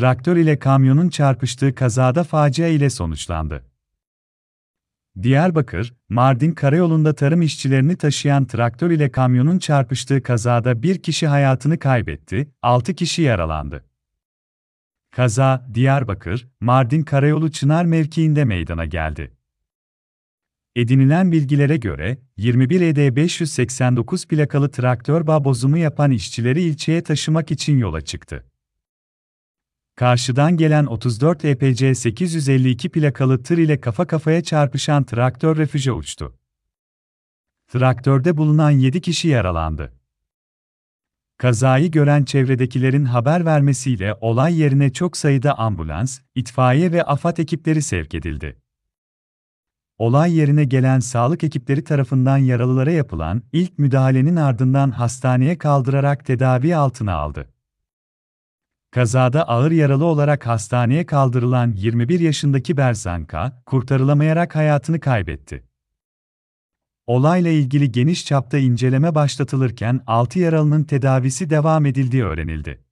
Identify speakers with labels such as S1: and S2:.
S1: traktör ile kamyonun çarpıştığı kazada facia ile sonuçlandı. Diyarbakır, Mardin Karayolu'nda tarım işçilerini taşıyan traktör ile kamyonun çarpıştığı kazada bir kişi hayatını kaybetti, 6 kişi yaralandı. Kaza, Diyarbakır, Mardin Karayolu Çınar mevkiinde meydana geldi. Edinilen bilgilere göre, 21 ED 589 plakalı traktör bağ bozumu yapan işçileri ilçeye taşımak için yola çıktı. Karşıdan gelen 34 EPC 852 plakalı tır ile kafa kafaya çarpışan traktör refüje uçtu. Traktörde bulunan 7 kişi yaralandı. Kazayı gören çevredekilerin haber vermesiyle olay yerine çok sayıda ambulans, itfaiye ve afat ekipleri sevk edildi. Olay yerine gelen sağlık ekipleri tarafından yaralılara yapılan ilk müdahalenin ardından hastaneye kaldırarak tedavi altına aldı. Kazada ağır yaralı olarak hastaneye kaldırılan 21 yaşındaki Berzanka, kurtarılamayarak hayatını kaybetti. Olayla ilgili geniş çapta inceleme başlatılırken 6 yaralının tedavisi devam edildiği öğrenildi.